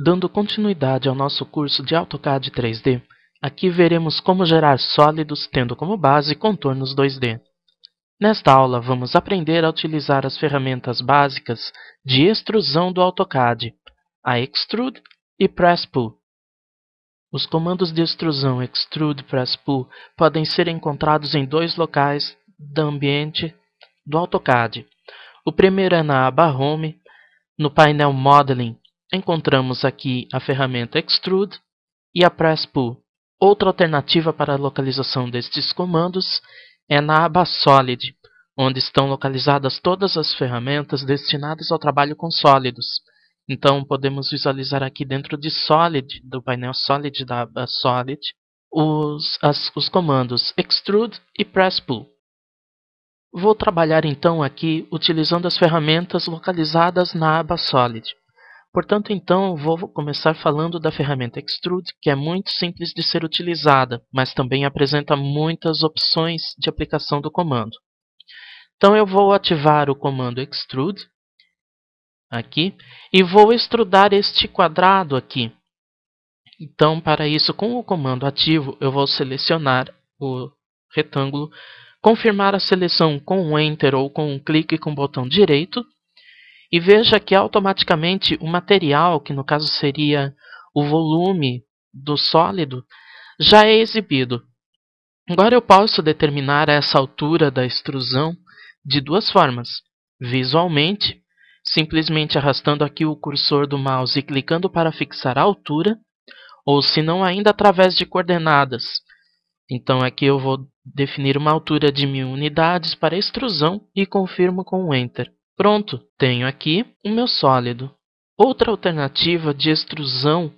Dando continuidade ao nosso curso de AutoCAD 3D, aqui veremos como gerar sólidos tendo como base contornos 2D. Nesta aula vamos aprender a utilizar as ferramentas básicas de extrusão do AutoCAD, a Extrude e Press Pull. Os comandos de extrusão Extrude e Press Pull podem ser encontrados em dois locais do ambiente do AutoCAD. O primeiro é na aba Home, no painel Modeling encontramos aqui a ferramenta extrude e a press pull. Outra alternativa para a localização destes comandos é na aba Solid, onde estão localizadas todas as ferramentas destinadas ao trabalho com sólidos. Então podemos visualizar aqui dentro de Solid, do painel Solid da aba Solid, os, as, os comandos Extrude e Press Pull. Vou trabalhar então aqui utilizando as ferramentas localizadas na aba Solid. Portanto, então, vou começar falando da ferramenta Extrude, que é muito simples de ser utilizada, mas também apresenta muitas opções de aplicação do comando. Então, eu vou ativar o comando Extrude, aqui, e vou extrudar este quadrado aqui. Então, para isso, com o comando ativo, eu vou selecionar o retângulo, confirmar a seleção com um Enter ou com um clique com o botão direito, e veja que automaticamente o material, que no caso seria o volume do sólido, já é exibido. Agora eu posso determinar essa altura da extrusão de duas formas. Visualmente, simplesmente arrastando aqui o cursor do mouse e clicando para fixar a altura, ou se não ainda através de coordenadas. Então aqui eu vou definir uma altura de 1000 unidades para extrusão e confirmo com o Enter. Pronto, tenho aqui o meu sólido. Outra alternativa de extrusão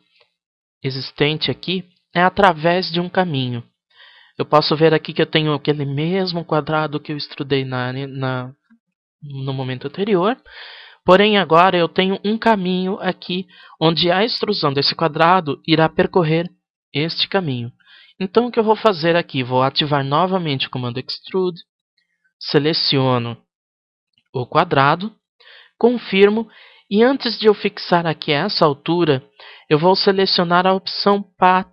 existente aqui é através de um caminho. Eu posso ver aqui que eu tenho aquele mesmo quadrado que eu extrudei na, na, no momento anterior, porém agora eu tenho um caminho aqui onde a extrusão desse quadrado irá percorrer este caminho. Então o que eu vou fazer aqui? Vou ativar novamente o comando extrude, seleciono o quadrado, confirmo, e antes de eu fixar aqui essa altura, eu vou selecionar a opção Path,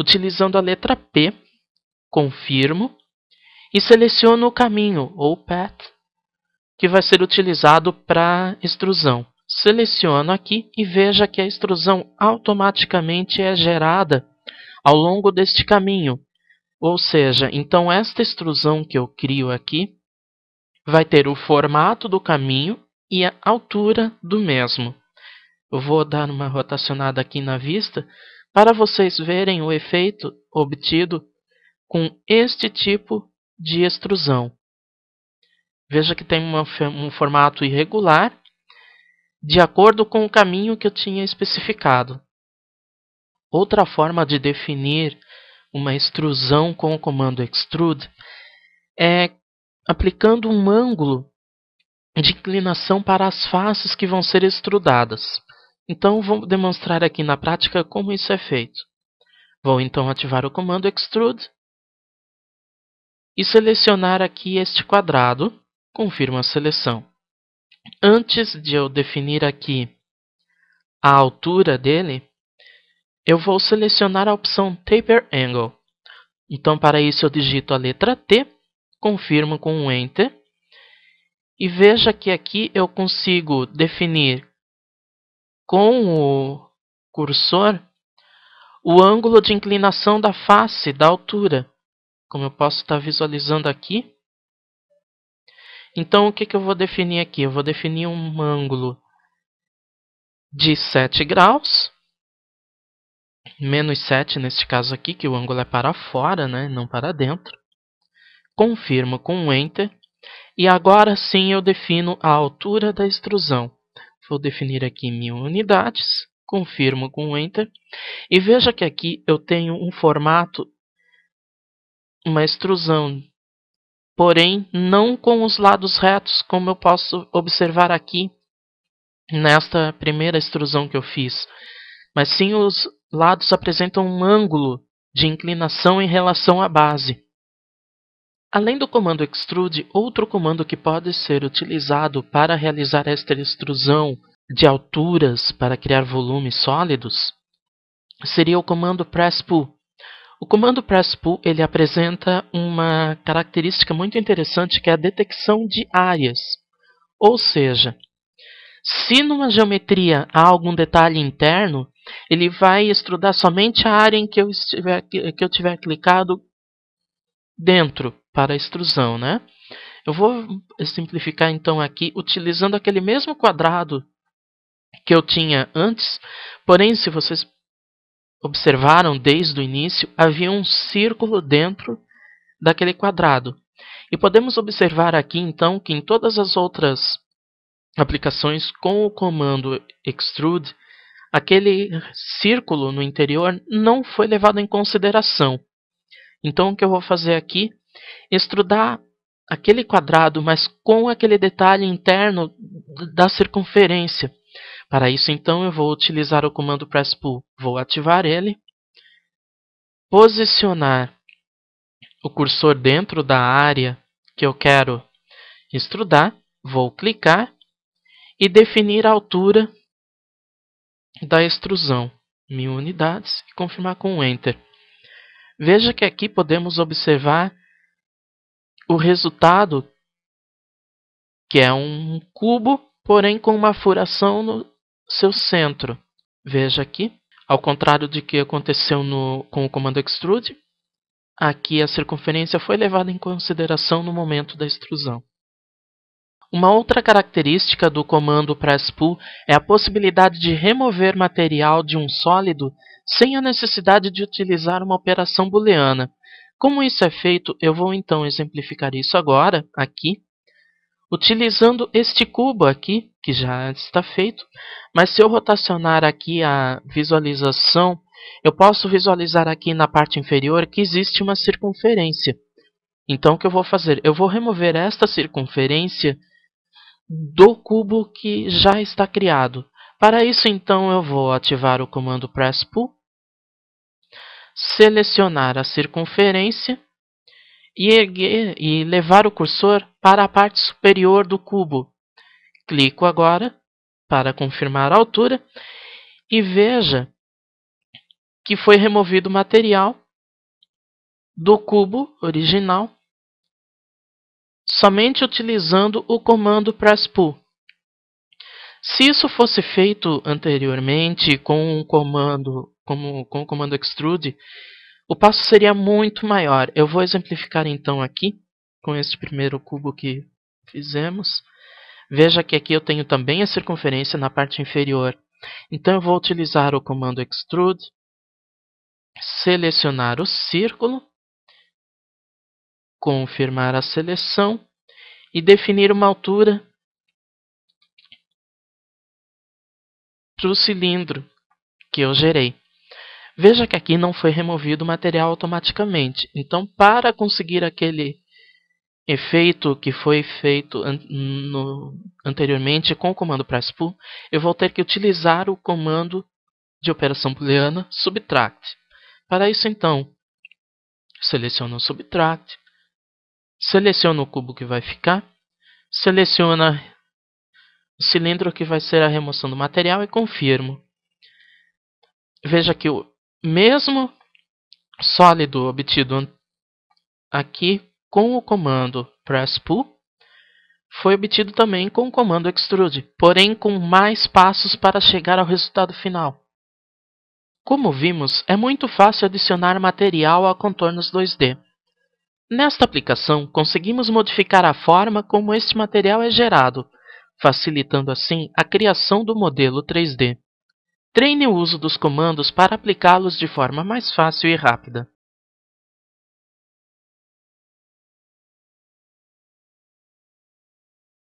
utilizando a letra P, confirmo, e seleciono o caminho, ou path, que vai ser utilizado para extrusão. Seleciono aqui e veja que a extrusão automaticamente é gerada ao longo deste caminho. Ou seja, então esta extrusão que eu crio aqui, vai ter o formato do caminho e a altura do mesmo. Eu vou dar uma rotacionada aqui na vista para vocês verem o efeito obtido com este tipo de extrusão. Veja que tem uma, um formato irregular, de acordo com o caminho que eu tinha especificado. Outra forma de definir uma extrusão com o comando extrude é aplicando um ângulo de inclinação para as faces que vão ser extrudadas. Então, vou demonstrar aqui na prática como isso é feito. Vou então ativar o comando Extrude e selecionar aqui este quadrado, confirmo a seleção. Antes de eu definir aqui a altura dele, eu vou selecionar a opção Taper Angle. Então, para isso, eu digito a letra T confirmo com o Enter. E veja que aqui eu consigo definir com o cursor o ângulo de inclinação da face, da altura, como eu posso estar visualizando aqui. Então, o que, que eu vou definir aqui? Eu vou definir um ângulo de 7 graus, menos 7 neste caso aqui, que o ângulo é para fora, né, não para dentro confirmo com um Enter. E agora sim eu defino a altura da extrusão. Vou definir aqui mil unidades, confirmo com um Enter. E veja que aqui eu tenho um formato, uma extrusão, porém não com os lados retos, como eu posso observar aqui nesta primeira extrusão que eu fiz. Mas sim os lados apresentam um ângulo de inclinação em relação à base. Além do comando extrude, outro comando que pode ser utilizado para realizar esta extrusão de alturas para criar volumes sólidos seria o comando press pull. O comando press pull ele apresenta uma característica muito interessante que é a detecção de áreas. Ou seja, se numa geometria há algum detalhe interno, ele vai extrudar somente a área em que eu, estiver, que eu tiver clicado dentro para a extrusão, né? Eu vou simplificar então aqui utilizando aquele mesmo quadrado que eu tinha antes, porém, se vocês observaram desde o início, havia um círculo dentro daquele quadrado. E podemos observar aqui então que em todas as outras aplicações com o comando extrude, aquele círculo no interior não foi levado em consideração. Então o que eu vou fazer aqui Extrudar aquele quadrado, mas com aquele detalhe interno da circunferência. Para isso, então, eu vou utilizar o comando press pull. Vou ativar ele, posicionar o cursor dentro da área que eu quero extrudar, vou clicar e definir a altura da extrusão, mil unidades, e confirmar com Enter. Veja que aqui podemos observar o resultado, que é um cubo, porém com uma furação no seu centro. Veja aqui, ao contrário de que aconteceu no, com o comando extrude, aqui a circunferência foi levada em consideração no momento da extrusão. Uma outra característica do comando para spool é a possibilidade de remover material de um sólido sem a necessidade de utilizar uma operação booleana, como isso é feito, eu vou então exemplificar isso agora, aqui, utilizando este cubo aqui, que já está feito. Mas se eu rotacionar aqui a visualização, eu posso visualizar aqui na parte inferior que existe uma circunferência. Então, o que eu vou fazer? Eu vou remover esta circunferência do cubo que já está criado. Para isso, então, eu vou ativar o comando press pull selecionar a circunferência e, erguer, e levar o cursor para a parte superior do cubo. Clico agora para confirmar a altura e veja que foi removido o material do cubo original somente utilizando o comando press pull. Se isso fosse feito anteriormente com um comando como, com o comando extrude, o passo seria muito maior. Eu vou exemplificar então aqui, com este primeiro cubo que fizemos. Veja que aqui eu tenho também a circunferência na parte inferior. Então eu vou utilizar o comando extrude, selecionar o círculo, confirmar a seleção e definir uma altura para o cilindro que eu gerei. Veja que aqui não foi removido o material automaticamente. Então, para conseguir aquele efeito que foi feito an no, anteriormente com o comando press pull, eu vou ter que utilizar o comando de operação booleana subtract. Para isso, então, seleciono o subtract, seleciono o cubo que vai ficar, seleciono o cilindro que vai ser a remoção do material e confirmo. Veja que o mesmo sólido obtido aqui com o comando press pull foi obtido também com o comando extrude, porém com mais passos para chegar ao resultado final. Como vimos, é muito fácil adicionar material a contornos 2D. Nesta aplicação, conseguimos modificar a forma como este material é gerado, facilitando assim a criação do modelo 3D. Treine o uso dos comandos para aplicá-los de forma mais fácil e rápida.